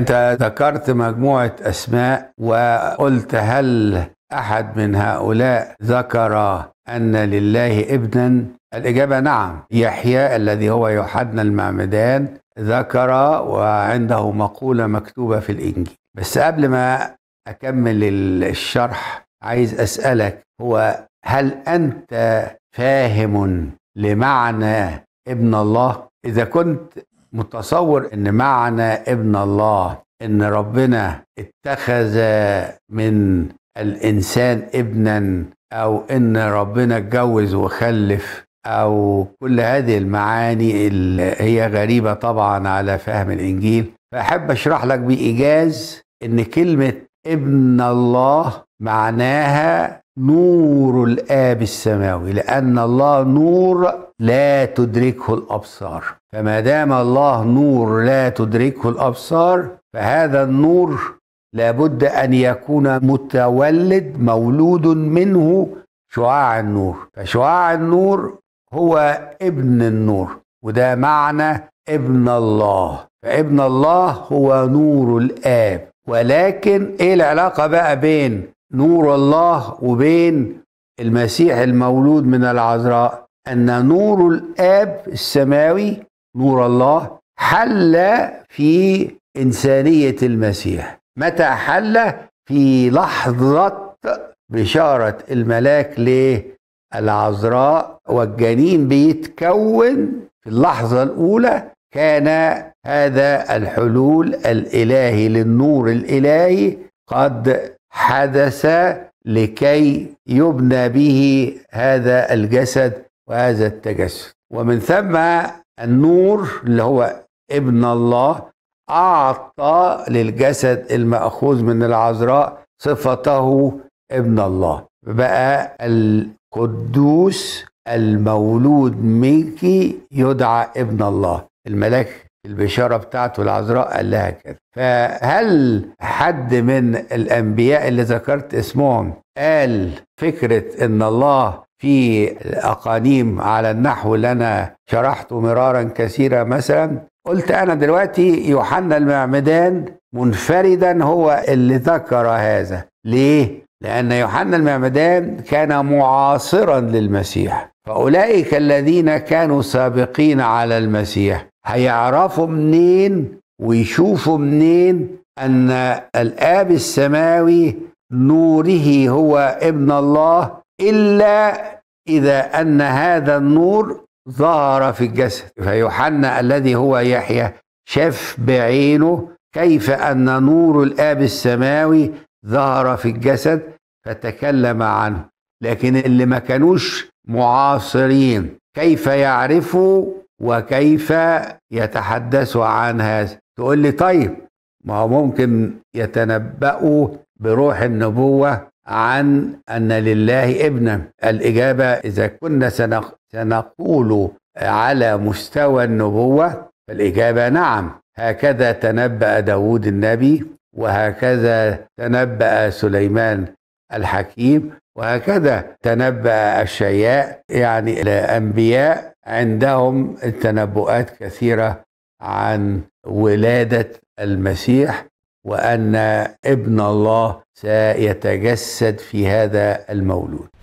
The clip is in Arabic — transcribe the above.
انت ذكرت مجموعه اسماء وقلت هل احد من هؤلاء ذكر ان لله ابنا الاجابه نعم يحيى الذي هو يوحنا المعمدان ذكر وعنده مقوله مكتوبه في الانجيل بس قبل ما اكمل الشرح عايز اسالك هو هل انت فاهم لمعنى ابن الله اذا كنت متصور ان معنى ابن الله ان ربنا اتخذ من الانسان ابنا او ان ربنا اتجوز وخلف او كل هذه المعاني اللي هي غريبه طبعا على فهم الانجيل فاحب اشرح لك بايجاز ان كلمه ابن الله معناها نور الاب السماوي لان الله نور لا تدركه الابصار فما دام الله نور لا تدركه الابصار فهذا النور لابد ان يكون متولد مولود منه شعاع النور فشعاع النور هو ابن النور وده معنى ابن الله فابن الله هو نور الاب ولكن ايه العلاقه بقى بين نور الله وبين المسيح المولود من العذراء ان نور الاب السماوي نور الله حل في إنسانية المسيح متى حل في لحظة بشارة الملاك للعذراء والجنين بيتكون في اللحظة الأولى كان هذا الحلول الإلهي للنور الإلهي قد حدث لكي يبنى به هذا الجسد وهذا التجسد ومن ثم النور اللي هو ابن الله أعطى للجسد المأخوذ من العذراء صفته ابن الله بقى القدوس المولود منك يدعى ابن الله الملاك البشارة بتاعته العذراء قال لها كده فهل حد من الأنبياء اللي ذكرت اسمهم قال فكرة إن الله في الأقانيم على النحو اللي أنا شرحته مرارا كثيرا مثلا قلت أنا دلوقتي يوحنا المعمدان منفردا هو اللي ذكر هذا ليه؟ لأن يوحنا المعمدان كان معاصرا للمسيح فأولئك الذين كانوا سابقين على المسيح هيعرفوا منين ويشوفوا منين أن الآب السماوي نوره هو ابن الله إلا إذا أن هذا النور ظهر في الجسد فيوحنا الذي هو يحيى شاف بعينه كيف أن نور الآب السماوي ظهر في الجسد فتكلم عنه لكن اللي ما كانوش معاصرين كيف يعرفوا وكيف يتحدثوا عن هذا تقول لي طيب ما هو ممكن يتنبأوا بروح النبوة عن أن لله ابنا الإجابة إذا كنا سنقول على مستوى النبوة فالإجابة نعم هكذا تنبأ داود النبي وهكذا تنبأ سليمان الحكيم وهكذا تنبأ الشياء يعني الأنبياء عندهم تنبؤات كثيرة عن ولادة المسيح وان ابن الله سيتجسد في هذا المولود